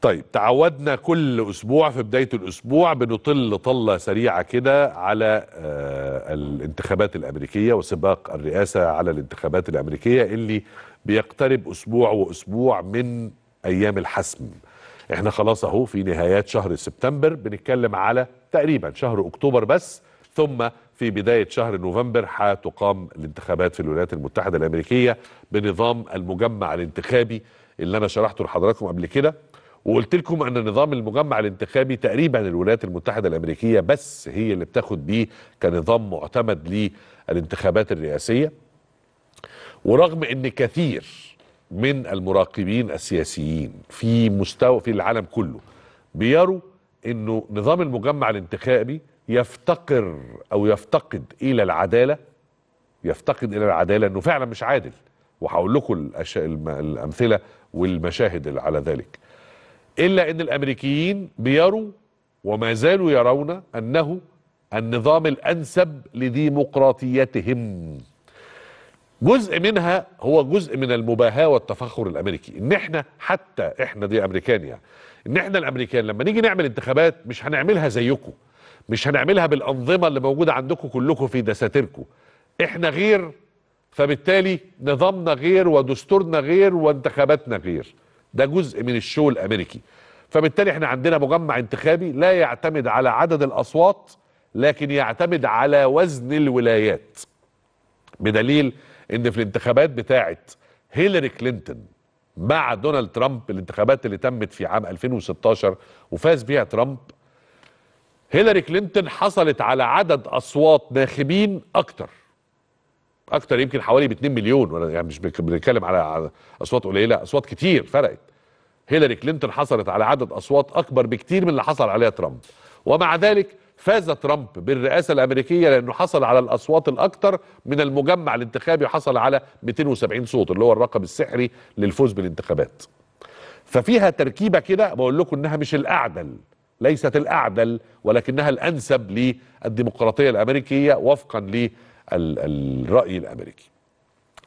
طيب تعودنا كل اسبوع في بدايه الاسبوع بنطل طله سريعه كده على آه، الانتخابات الامريكيه وسباق الرئاسه على الانتخابات الامريكيه اللي بيقترب اسبوع واسبوع من ايام الحسم. احنا خلاص اهو في نهايات شهر سبتمبر بنتكلم على تقريبا شهر اكتوبر بس ثم في بداية شهر نوفمبر هتقام الانتخابات في الولايات المتحدة الأمريكية بنظام المجمع الانتخابي اللي أنا شرحته لحضراتكم قبل كده وقلت لكم ان نظام المجمع الانتخابي تقريبا الولايات المتحده الامريكيه بس هي اللي بتاخد بيه كنظام معتمد للانتخابات الرئاسيه ورغم ان كثير من المراقبين السياسيين في مستوى في العالم كله بيروا انه نظام المجمع الانتخابي يفتقر او يفتقد الى العداله يفتقد الى العداله انه فعلا مش عادل وهقول لكم الامثله والمشاهد على ذلك إلا أن الأمريكيين بيروا وما زالوا يرون أنه النظام الأنسب لديمقراطيتهم جزء منها هو جزء من المباهاة والتفخر الأمريكي إن إحنا حتى إحنا دي أمريكان يعني إن إحنا الأمريكان لما نيجي نعمل انتخابات مش هنعملها زيكم مش هنعملها بالأنظمة اللي موجودة عندكم كلكم في دساتيركم إحنا غير فبالتالي نظامنا غير ودستورنا غير وانتخاباتنا غير ده جزء من الشو الامريكي فبالتالي احنا عندنا مجمع انتخابي لا يعتمد على عدد الاصوات لكن يعتمد على وزن الولايات بدليل ان في الانتخابات بتاعه هيلاري كلينتون مع دونالد ترامب الانتخابات اللي تمت في عام 2016 وفاز بيها ترامب هيلاري كلينتون حصلت على عدد اصوات ناخبين اكتر اكتر يمكن حوالي ب 2 مليون ولا يعني مش بنتكلم على اصوات قليله اصوات كتير فرقت هيلاري كلينتون حصلت على عدد اصوات اكبر بكتير من اللي حصل عليها ترامب ومع ذلك فاز ترامب بالرئاسه الامريكيه لانه حصل على الاصوات الاكثر من المجمع الانتخابي وحصل على 270 صوت اللي هو الرقم السحري للفوز بالانتخابات. ففيها تركيبه كده بقول لكم انها مش الاعدل ليست الاعدل ولكنها الانسب للديمقراطيه الامريكيه وفقا الرأي الأمريكي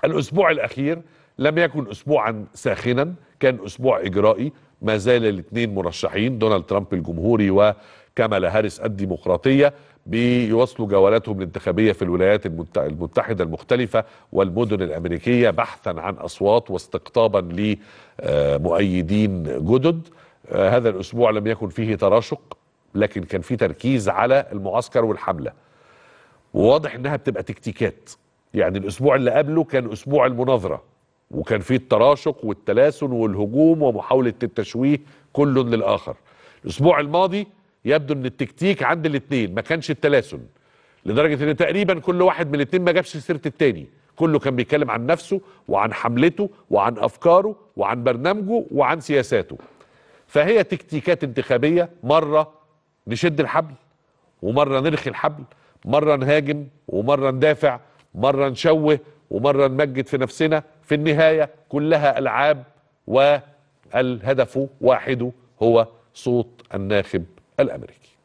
الأسبوع الأخير لم يكن أسبوعا ساخنا كان أسبوع إجرائي ما زال الاثنين مرشحين دونالد ترامب الجمهوري وكامالا هاريس الديمقراطية بيواصلوا جولاتهم الانتخابية في الولايات المتحدة المختلفة والمدن الأمريكية بحثا عن أصوات واستقطابا لمؤيدين جدد آه، هذا الأسبوع لم يكن فيه تراشق لكن كان فيه تركيز على المعسكر والحملة وواضح انها بتبقى تكتيكات يعني الاسبوع اللي قبله كان اسبوع المناظره وكان فيه التراشق والتلاسن والهجوم ومحاوله التشويه كل للاخر الاسبوع الماضي يبدو ان التكتيك عند الاثنين ما كانش التلاسن لدرجه ان تقريبا كل واحد من الاثنين ما جابش سيره التاني كله كان بيتكلم عن نفسه وعن حملته وعن افكاره وعن برنامجه وعن سياساته فهي تكتيكات انتخابيه مره نشد الحبل ومره نرخي الحبل مره نهاجم ومره ندافع مره نشوه ومره نمجد في نفسنا في النهايه كلها العاب والهدف واحد هو صوت الناخب الامريكي